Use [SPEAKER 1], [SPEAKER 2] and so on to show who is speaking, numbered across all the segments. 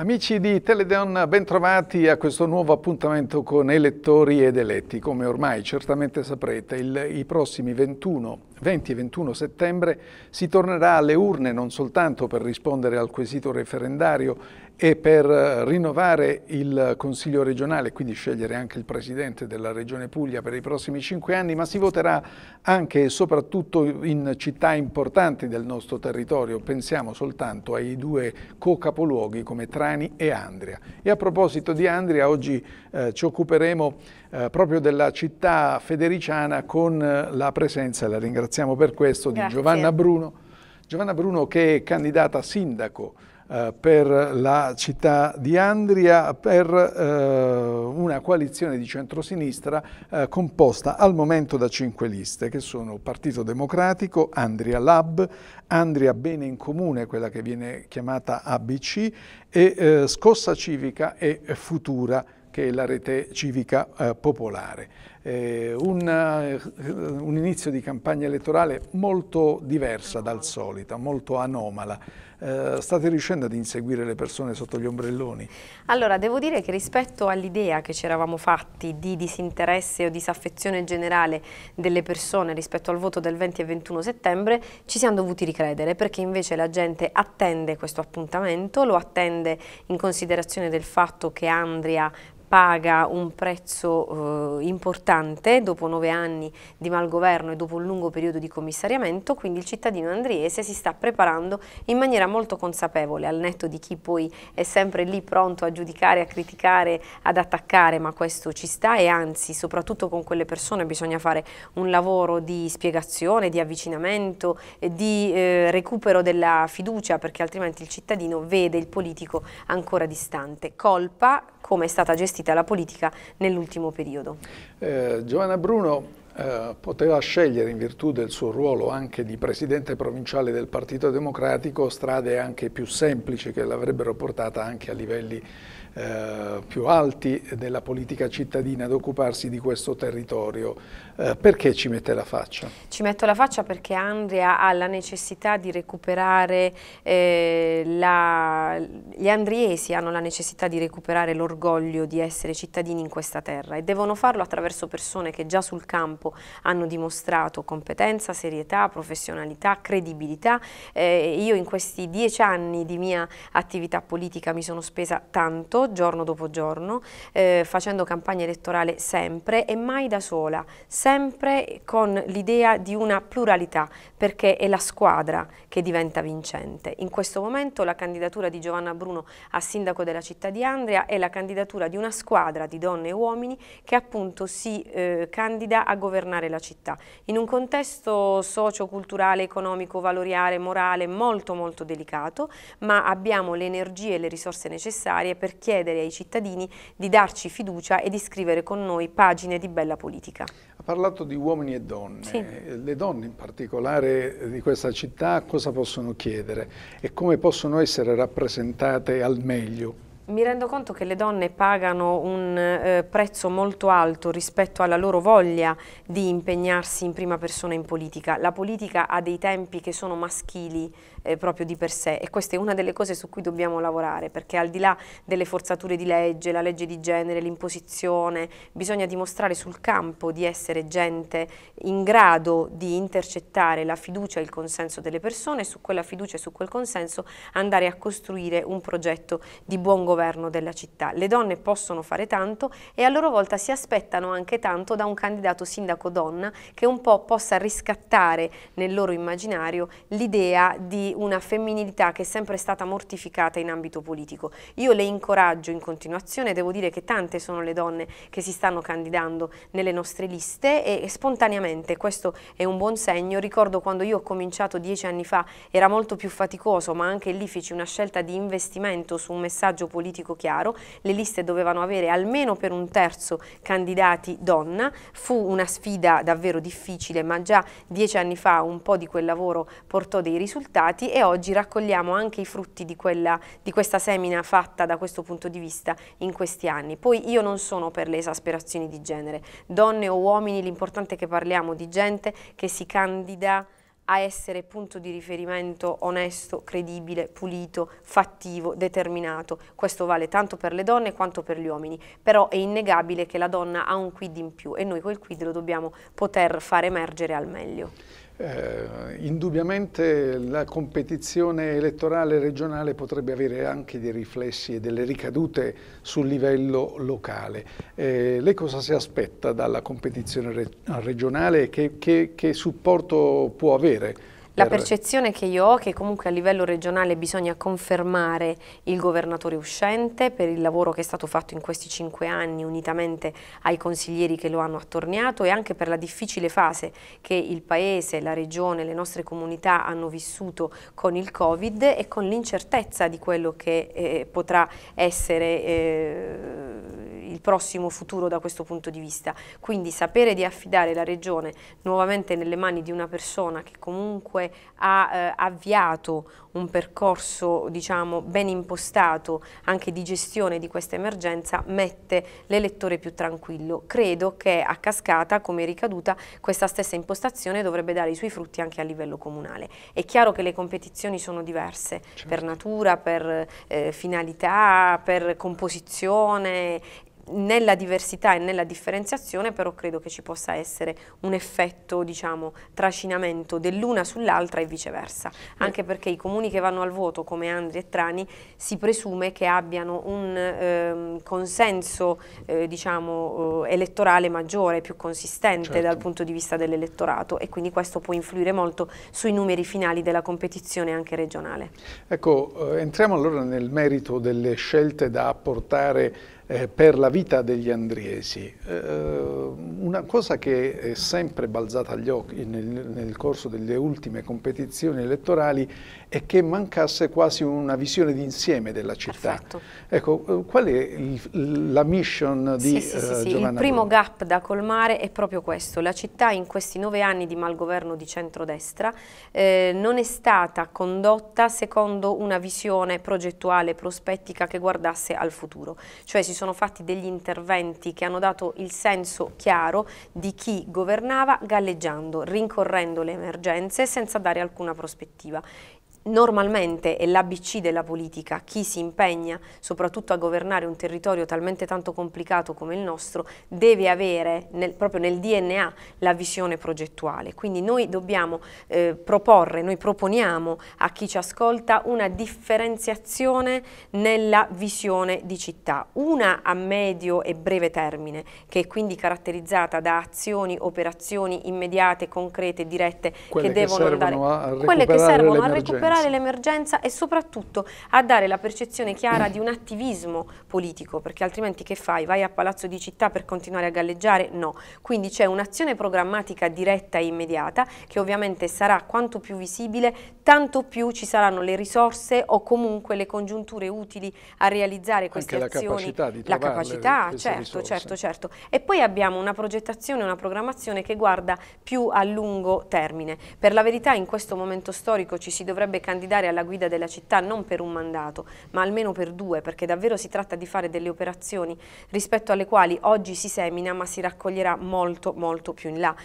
[SPEAKER 1] Amici di Teledeon, bentrovati a questo nuovo appuntamento con elettori ed eletti. Come ormai certamente saprete, il, i prossimi 21, 20 e 21 settembre si tornerà alle urne non soltanto per rispondere al quesito referendario e per rinnovare il Consiglio regionale, quindi scegliere anche il Presidente della Regione Puglia per i prossimi cinque anni, ma si voterà anche e soprattutto in città importanti del nostro territorio, pensiamo soltanto ai due co-capoluoghi come Trani e Andria. E a proposito di Andria, oggi eh, ci occuperemo eh, proprio della città federiciana con eh, la presenza, la ringraziamo per questo, Grazie. di Giovanna Bruno. Giovanna Bruno che è candidata a sindaco eh, per la città di Andria per eh, una coalizione di centrosinistra eh, composta al momento da cinque liste che sono Partito Democratico, Andria Lab, Andria Bene in Comune, quella che viene chiamata ABC, e Scossa Civica e Futura che è la rete civica eh, popolare. Eh, un, un inizio di campagna elettorale molto diversa dal solito, molto anomala eh, state riuscendo ad inseguire le persone sotto gli ombrelloni?
[SPEAKER 2] Allora, devo dire che rispetto all'idea che ci eravamo fatti di disinteresse o disaffezione generale delle persone rispetto al voto del 20 e 21 settembre, ci siamo dovuti ricredere perché invece la gente attende questo appuntamento, lo attende in considerazione del fatto che Andria paga un prezzo eh, importante dopo nove anni di malgoverno e dopo un lungo periodo di commissariamento, quindi il cittadino andriese si sta preparando in maniera molto consapevole, al netto di chi poi è sempre lì pronto a giudicare, a criticare, ad attaccare, ma questo ci sta e anzi soprattutto con quelle persone bisogna fare un lavoro di spiegazione, di avvicinamento, di eh, recupero della fiducia perché altrimenti il cittadino vede il politico ancora distante. Colpa come è stata gestita la politica nell'ultimo periodo. Eh,
[SPEAKER 1] Giovanna Bruno eh, poteva scegliere in virtù del suo ruolo anche di presidente provinciale del Partito Democratico strade anche più semplici che l'avrebbero portata anche a livelli eh, più alti della politica cittadina ad occuparsi di questo territorio. Eh, perché ci mette la faccia?
[SPEAKER 2] Ci metto la faccia perché Andria ha la necessità di recuperare, eh, la... gli andriesi hanno la necessità di recuperare l'orgoglio di essere cittadini in questa terra e devono farlo attraverso persone che già sul campo hanno dimostrato competenza, serietà, professionalità, credibilità. Eh, io in questi dieci anni di mia attività politica mi sono spesa tanto giorno dopo giorno, eh, facendo campagna elettorale sempre e mai da sola, sempre con l'idea di una pluralità, perché è la squadra che diventa vincente. In questo momento la candidatura di Giovanna Bruno a sindaco della città di Andrea è la candidatura di una squadra di donne e uomini che appunto si eh, candida a governare la città. In un contesto socio-culturale, economico, valoriale, morale molto molto delicato, ma abbiamo le energie e le risorse necessarie per chi chiedere ai cittadini di darci fiducia e di scrivere con noi pagine di bella politica. Ha
[SPEAKER 1] parlato di uomini e donne, sì. le donne in particolare di questa città cosa possono chiedere e come possono essere rappresentate al meglio?
[SPEAKER 2] Mi rendo conto che le donne pagano un eh, prezzo molto alto rispetto alla loro voglia di impegnarsi in prima persona in politica. La politica ha dei tempi che sono maschili, eh, proprio di per sé e questa è una delle cose su cui dobbiamo lavorare perché al di là delle forzature di legge, la legge di genere, l'imposizione, bisogna dimostrare sul campo di essere gente in grado di intercettare la fiducia e il consenso delle persone e su quella fiducia e su quel consenso andare a costruire un progetto di buon governo della città. Le donne possono fare tanto e a loro volta si aspettano anche tanto da un candidato sindaco donna che un po' possa riscattare nel loro immaginario l'idea di una femminilità che è sempre stata mortificata in ambito politico. Io le incoraggio in continuazione, devo dire che tante sono le donne che si stanno candidando nelle nostre liste e spontaneamente, questo è un buon segno, ricordo quando io ho cominciato dieci anni fa era molto più faticoso ma anche lì feci una scelta di investimento su un messaggio politico chiaro, le liste dovevano avere almeno per un terzo candidati donna, fu una sfida davvero difficile ma già dieci anni fa un po' di quel lavoro portò dei risultati iniziati e oggi raccogliamo anche i frutti di, quella, di questa semina fatta da questo punto di vista in questi anni. Poi io non sono per le esasperazioni di genere, donne o uomini, l'importante è che parliamo di gente che si candida a essere punto di riferimento onesto, credibile, pulito, fattivo, determinato. Questo vale tanto per le donne quanto per gli uomini, però è innegabile che la donna ha un quid in più e noi quel quid lo dobbiamo poter far emergere al meglio.
[SPEAKER 1] Eh, indubbiamente la competizione elettorale regionale potrebbe avere anche dei riflessi e delle ricadute sul livello locale. Eh, lei cosa si aspetta dalla competizione re regionale e che, che, che supporto può avere? La
[SPEAKER 2] percezione che io ho è che comunque a livello regionale bisogna confermare il governatore uscente per il lavoro che è stato fatto in questi cinque anni unitamente ai consiglieri che lo hanno attorniato e anche per la difficile fase che il Paese, la Regione, le nostre comunità hanno vissuto con il Covid e con l'incertezza di quello che eh, potrà essere eh, il prossimo futuro da questo punto di vista. Quindi sapere di affidare la Regione nuovamente nelle mani di una persona che comunque ha eh, avviato un percorso diciamo, ben impostato anche di gestione di questa emergenza mette l'elettore più tranquillo. Credo che a cascata, come ricaduta, questa stessa impostazione dovrebbe dare i suoi frutti anche a livello comunale. È chiaro che le competizioni sono diverse certo. per natura, per eh, finalità, per composizione nella diversità e nella differenziazione però credo che ci possa essere un effetto, diciamo, trascinamento dell'una sull'altra e viceversa, anche perché i comuni che vanno al voto come Andri e Trani si presume che abbiano un eh, consenso, eh, diciamo, eh, elettorale maggiore, più consistente certo. dal punto di vista dell'elettorato e quindi questo può influire molto sui numeri finali della competizione anche regionale.
[SPEAKER 1] Ecco, eh, entriamo allora nel merito delle scelte da apportare eh, per la vita degli andriesi. Eh, eh, una cosa che è sempre balzata agli occhi nel, nel corso delle ultime competizioni elettorali e che mancasse quasi una visione d'insieme della città. Perfetto. Ecco, qual è il, la mission di sì, sì, sì, eh, sì. Giovanna? Il primo
[SPEAKER 2] Bruno? gap da colmare è proprio questo. La città in questi nove anni di malgoverno di centrodestra eh, non è stata condotta secondo una visione progettuale, prospettica che guardasse al futuro. Cioè si sono fatti degli interventi che hanno dato il senso chiaro di chi governava galleggiando, rincorrendo le emergenze senza dare alcuna prospettiva normalmente è l'ABC della politica, chi si impegna soprattutto a governare un territorio talmente tanto complicato come il nostro deve avere nel, proprio nel DNA la visione progettuale, quindi noi dobbiamo eh, proporre, noi proponiamo a chi ci ascolta una differenziazione nella visione di città, una a medio e breve termine che è quindi caratterizzata da azioni, operazioni immediate, concrete, dirette che, che devono andare,
[SPEAKER 1] quelle che servono a recuperare affrontare
[SPEAKER 2] l'emergenza e soprattutto a dare la percezione chiara di un attivismo politico, perché altrimenti che fai? Vai a Palazzo di Città per continuare a galleggiare? No. Quindi c'è un'azione programmatica diretta e immediata che ovviamente sarà quanto più visibile, tanto più ci saranno le risorse o comunque le congiunture utili a realizzare queste Anche azioni. la capacità di La capacità, certo, risorse. certo, certo. E poi abbiamo una progettazione, una programmazione che guarda più a lungo termine. Per la verità in questo momento storico ci si dovrebbe candidare alla guida della città non per un mandato, ma almeno per due, perché davvero si tratta di fare delle operazioni rispetto alle quali oggi si semina ma si raccoglierà molto molto più in là.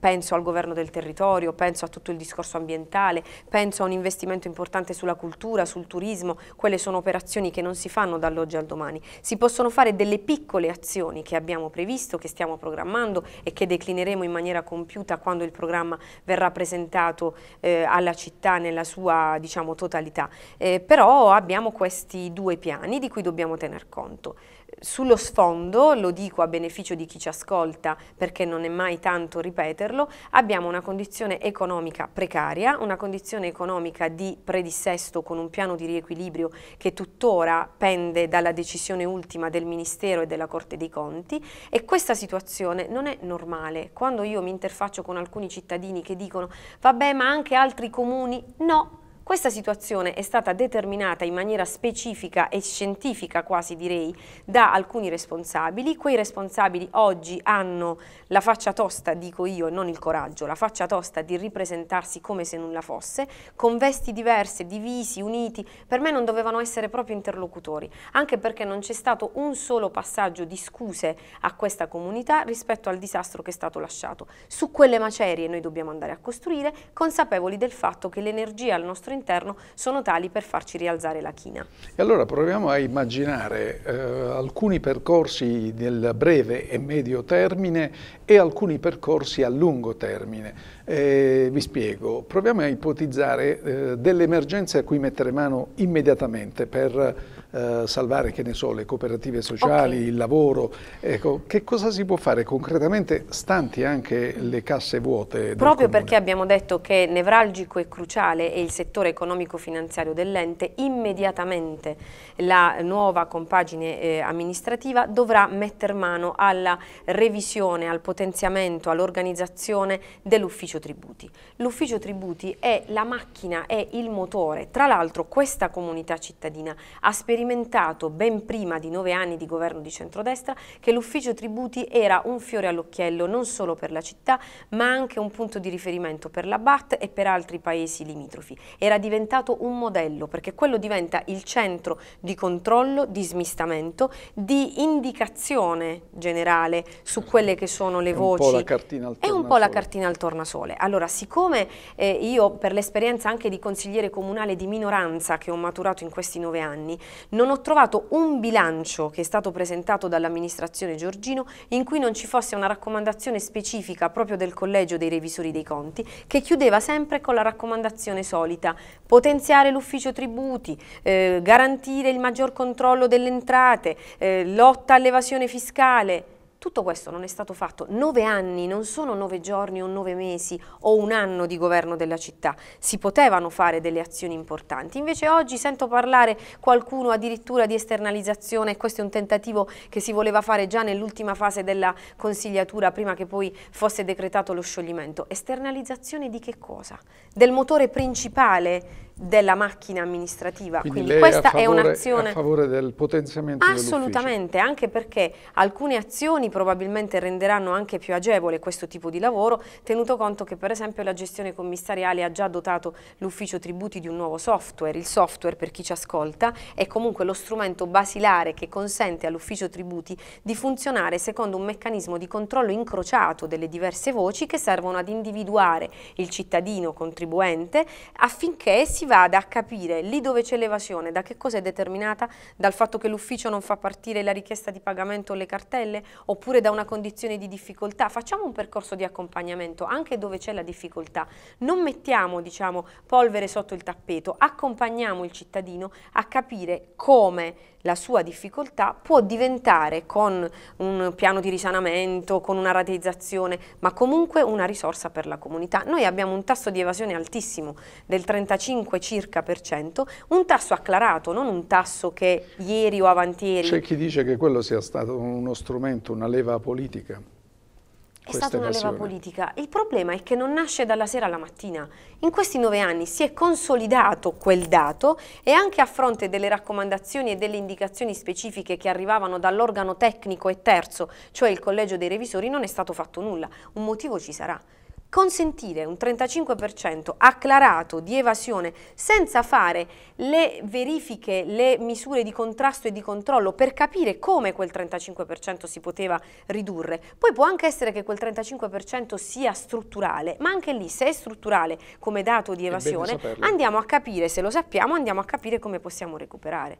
[SPEAKER 2] Penso al governo del territorio, penso a tutto il discorso ambientale, penso a un investimento importante sulla cultura, sul turismo, quelle sono operazioni che non si fanno dall'oggi al domani. Si possono fare delle piccole azioni che abbiamo previsto, che stiamo programmando e che declineremo in maniera compiuta quando il programma verrà presentato eh, alla città nella sua diciamo, totalità, eh, però abbiamo questi due piani di cui dobbiamo tener conto. Sullo sfondo, lo dico a beneficio di chi ci ascolta perché non è mai tanto ripeterlo, abbiamo una condizione economica precaria, una condizione economica di predissesto con un piano di riequilibrio che tuttora pende dalla decisione ultima del Ministero e della Corte dei Conti e questa situazione non è normale. Quando io mi interfaccio con alcuni cittadini che dicono vabbè ma anche altri comuni, no, questa situazione è stata determinata in maniera specifica e scientifica quasi direi da alcuni responsabili. Quei responsabili oggi hanno la faccia tosta, dico io, non il coraggio, la faccia tosta di ripresentarsi come se nulla fosse, con vesti diverse, divisi, uniti. Per me non dovevano essere proprio interlocutori, anche perché non c'è stato un solo passaggio di scuse a questa comunità rispetto al disastro che è stato lasciato. Su quelle macerie noi dobbiamo andare a costruire, consapevoli del fatto che l'energia al nostro interno interno sono tali per farci rialzare la china.
[SPEAKER 1] E allora proviamo a immaginare eh, alcuni percorsi nel breve e medio termine e alcuni percorsi a lungo termine. Eh, vi spiego, proviamo a ipotizzare eh, delle emergenze a cui mettere mano immediatamente per eh, salvare, che ne so, le cooperative sociali, okay. il lavoro. Ecco, che cosa si può fare concretamente stanti anche le casse vuote? Proprio
[SPEAKER 2] perché abbiamo detto che nevralgico e cruciale è il settore economico-finanziario dell'ente, immediatamente la nuova compagine eh, amministrativa dovrà mettere mano alla revisione, al potenziamento, all'organizzazione dell'ufficio tributi. L'ufficio tributi è la macchina, è il motore. Tra l'altro questa comunità cittadina ha sperimentato sperimentato ben prima di nove anni di governo di centrodestra che l'ufficio tributi era un fiore all'occhiello non solo per la città ma anche un punto di riferimento per la BAT e per altri paesi limitrofi. Era diventato un modello perché quello diventa il centro di controllo, di smistamento, di indicazione generale su quelle che sono le è voci. Un po' la
[SPEAKER 1] cartina al tornasole. È un po' la
[SPEAKER 2] cartina al tornasole. Allora, siccome eh, io per l'esperienza anche di consigliere comunale di minoranza che ho maturato in questi nove anni, non ho trovato un bilancio che è stato presentato dall'amministrazione Giorgino in cui non ci fosse una raccomandazione specifica proprio del collegio dei revisori dei conti che chiudeva sempre con la raccomandazione solita potenziare l'ufficio tributi, eh, garantire il maggior controllo delle entrate, eh, lotta all'evasione fiscale. Tutto questo non è stato fatto. Nove anni non sono nove giorni o nove mesi o un anno di governo della città. Si potevano fare delle azioni importanti. Invece oggi sento parlare qualcuno addirittura di esternalizzazione e questo è un tentativo che si voleva fare già nell'ultima fase della consigliatura prima che poi fosse decretato lo scioglimento. Esternalizzazione di che cosa? Del motore principale della macchina amministrativa. Quindi, Quindi questa favore, è un'azione... a
[SPEAKER 1] favore del potenziamento Assolutamente,
[SPEAKER 2] anche perché alcune azioni probabilmente renderanno anche più agevole questo tipo di lavoro, tenuto conto che per esempio la gestione commissariale ha già dotato l'ufficio tributi di un nuovo software. Il software, per chi ci ascolta, è comunque lo strumento basilare che consente all'ufficio tributi di funzionare secondo un meccanismo di controllo incrociato delle diverse voci che servono ad individuare il cittadino contribuente affinché si vada a capire lì dove c'è l'evasione, da che cosa è determinata? Dal fatto che l'ufficio non fa partire la richiesta di pagamento o le cartelle? Oppure da una condizione di difficoltà? Facciamo un percorso di accompagnamento anche dove c'è la difficoltà. Non mettiamo diciamo, polvere sotto il tappeto, accompagniamo il cittadino a capire come la sua difficoltà, può diventare con un piano di risanamento, con una rateizzazione, ma comunque una risorsa per la comunità. Noi abbiamo un tasso di evasione altissimo del 35 circa per cento, un tasso acclarato, non un tasso che ieri o avantieri... C'è chi
[SPEAKER 1] dice che quello sia stato uno strumento, una leva politica è stata una leva
[SPEAKER 2] politica. Il problema è che non nasce dalla sera alla mattina. In questi nove anni si è consolidato quel dato e anche a fronte delle raccomandazioni e delle indicazioni specifiche che arrivavano dall'organo tecnico e terzo, cioè il Collegio dei Revisori, non è stato fatto nulla. Un motivo ci sarà consentire un 35% acclarato di evasione senza fare le verifiche, le misure di contrasto e di controllo per capire come quel 35% si poteva ridurre. Poi può anche essere che quel 35% sia strutturale, ma anche lì se è strutturale come dato di evasione andiamo a capire, se lo sappiamo, andiamo a capire come possiamo recuperare.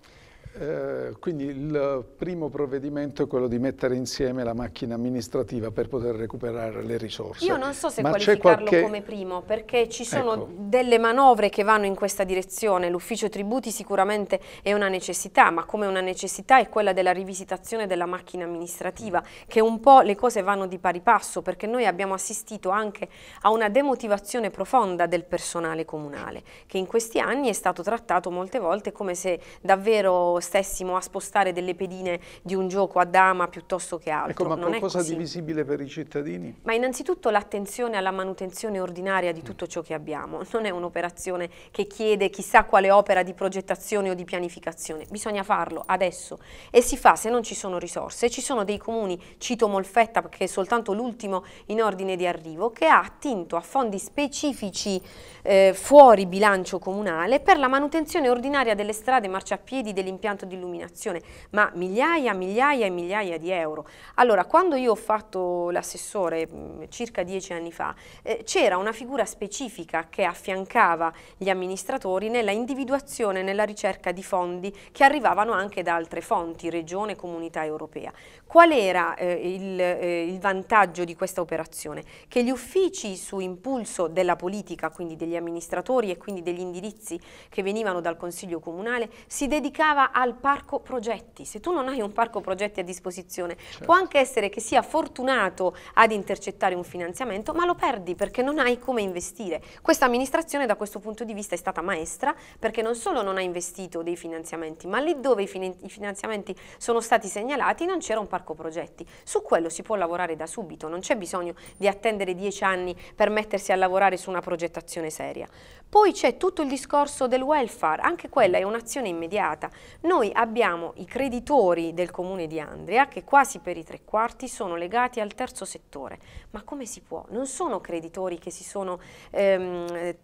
[SPEAKER 1] Eh, quindi il primo provvedimento è quello di mettere insieme la macchina amministrativa per poter recuperare
[SPEAKER 2] le risorse. Io non so se Ma qualificarlo qualche... come primo, perché ci sono ecco. delle manovre che vanno in questa direzione. L'ufficio tributi sicuramente è una necessità, ma come una necessità è quella della rivisitazione della macchina amministrativa, che un po' le cose vanno di pari passo, perché noi abbiamo assistito anche a una demotivazione profonda del personale comunale, che in questi anni è stato trattato molte volte come se davvero stessimo a spostare delle pedine di un gioco a dama piuttosto che altro. Ecco, ma non qualcosa di
[SPEAKER 1] visibile per i cittadini?
[SPEAKER 2] Ma innanzitutto l'attenzione alla manutenzione ordinaria di mm. tutto ciò che abbiamo. Non è un'operazione che chiede chissà quale opera di progettazione o di pianificazione. Bisogna farlo adesso e si fa se non ci sono risorse. Ci sono dei comuni, cito Molfetta perché è soltanto l'ultimo in ordine di arrivo, che ha attinto a fondi specifici eh, fuori bilancio comunale per la manutenzione ordinaria delle strade, marciapiedi, dell'impianto soltanto di illuminazione, ma migliaia, migliaia e migliaia di euro. Allora, quando io ho fatto l'assessore mm, circa dieci anni fa, eh, c'era una figura specifica che affiancava gli amministratori nella individuazione, nella ricerca di fondi che arrivavano anche da altre fonti, regione, comunità europea. Qual era eh, il, eh, il vantaggio di questa operazione? Che gli uffici su impulso della politica, quindi degli amministratori e quindi degli indirizzi che venivano dal Consiglio Comunale, si dedicava al parco progetti. Se tu non hai un parco progetti a disposizione, certo. può anche essere che sia fortunato ad intercettare un finanziamento, ma lo perdi perché non hai come investire. Questa amministrazione da questo punto di vista è stata maestra perché non solo non ha investito dei finanziamenti, ma lì dove i finanziamenti sono stati segnalati non c'era un parco progetti. Su quello si può lavorare da subito, non c'è bisogno di attendere dieci anni per mettersi a lavorare su una progettazione seria. Poi c'è tutto il discorso del welfare, anche quella è un'azione immediata. Noi abbiamo i creditori del comune di Andria che quasi per i tre quarti sono legati al terzo settore. Ma come si può? Non sono creditori che si sono, ehm,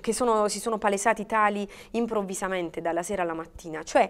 [SPEAKER 2] che sono, si sono palesati tali improvvisamente dalla sera alla mattina, cioè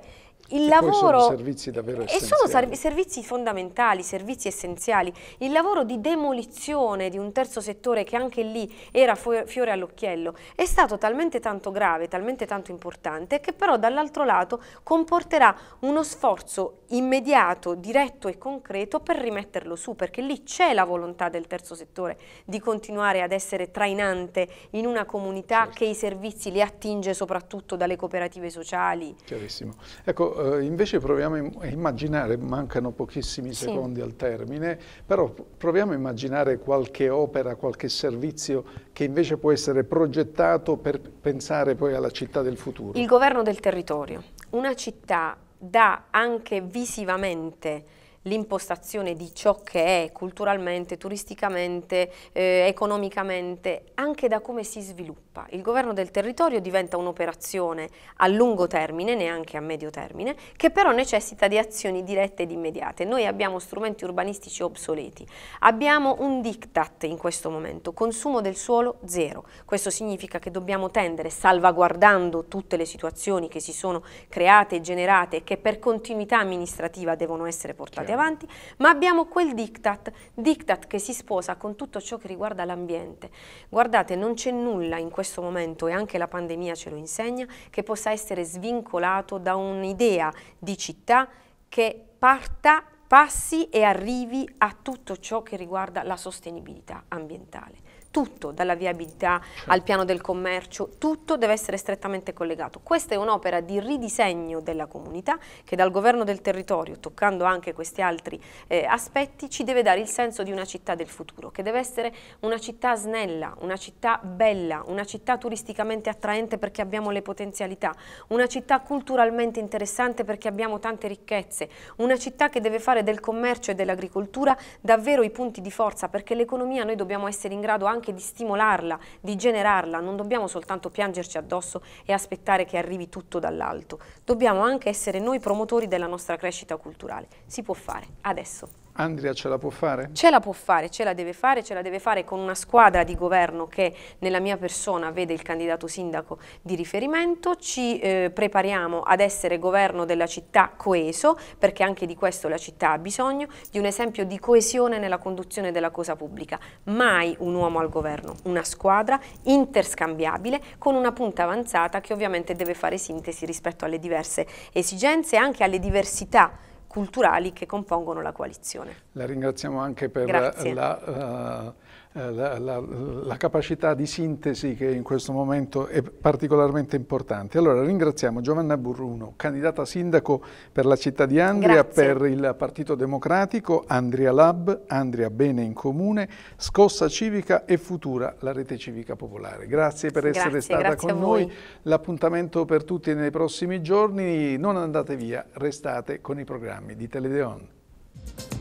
[SPEAKER 2] il lavoro sono servizi davvero essenziali. E sono servizi fondamentali, servizi essenziali. Il lavoro di demolizione di un terzo settore che anche lì era fiore all'occhiello è stato talmente tanto grave, talmente tanto importante che però dall'altro lato comporterà uno sforzo immediato, diretto e concreto per rimetterlo su, perché lì c'è la volontà del terzo settore di continuare ad essere trainante in una comunità certo. che i servizi li attinge soprattutto dalle cooperative sociali.
[SPEAKER 1] Chiarissimo. Ecco, eh, invece proviamo a immaginare, mancano pochissimi secondi sì. al termine, però proviamo a immaginare qualche opera, qualche servizio che invece può essere progettato per pensare poi alla città del futuro. Il
[SPEAKER 2] governo del territorio, una città dà anche visivamente l'impostazione di ciò che è culturalmente, turisticamente, eh, economicamente, anche da come si sviluppa. Il governo del territorio diventa un'operazione a lungo termine, neanche a medio termine, che però necessita di azioni dirette ed immediate. Noi abbiamo strumenti urbanistici obsoleti, abbiamo un diktat in questo momento, consumo del suolo zero. Questo significa che dobbiamo tendere, salvaguardando tutte le situazioni che si sono create e generate e che per continuità amministrativa devono essere portate andare avanti, ma abbiamo quel diktat, diktat che si sposa con tutto ciò che riguarda l'ambiente. Guardate, non c'è nulla in questo momento, e anche la pandemia ce lo insegna, che possa essere svincolato da un'idea di città che parta passi e arrivi a tutto ciò che riguarda la sostenibilità ambientale tutto, dalla viabilità certo. al piano del commercio, tutto deve essere strettamente collegato. Questa è un'opera di ridisegno della comunità che dal governo del territorio, toccando anche questi altri eh, aspetti, ci deve dare il senso di una città del futuro, che deve essere una città snella, una città bella, una città turisticamente attraente perché abbiamo le potenzialità, una città culturalmente interessante perché abbiamo tante ricchezze, una città che deve fare settore del commercio e dell'agricoltura davvero i punti di forza perché l'economia noi dobbiamo essere in grado anche di stimolarla, di generarla, non dobbiamo soltanto piangerci addosso e aspettare che arrivi tutto dall'alto, dobbiamo anche essere noi promotori della nostra crescita culturale, si può fare adesso.
[SPEAKER 1] Andrea ce la può fare? Ce
[SPEAKER 2] la può fare, ce la deve fare, ce la deve fare con una squadra di governo che nella mia persona vede il candidato sindaco di riferimento, ci eh, prepariamo ad essere governo della città coeso, perché anche di questo la città ha bisogno, di un esempio di coesione nella conduzione della cosa pubblica. Mai un uomo al governo, una squadra interscambiabile con una punta avanzata che ovviamente deve fare sintesi rispetto alle diverse esigenze e anche alle diversità culturali che compongono la coalizione.
[SPEAKER 1] La ringraziamo anche per Grazie. la... Uh, eh, la, la, la, capacità di sintesi che in questo momento è particolarmente importante. Allora ringraziamo Giovanna Burruno, candidata sindaco per la città di Andria, Grazie. per il Partito Democratico, Andria Lab, Andria Bene in Comune, Scossa Civica e Futura, la rete civica popolare. Grazie per grazie, essere stata con noi. L'appuntamento per tutti nei prossimi giorni. Non andate via, restate con i programmi di Teledeon.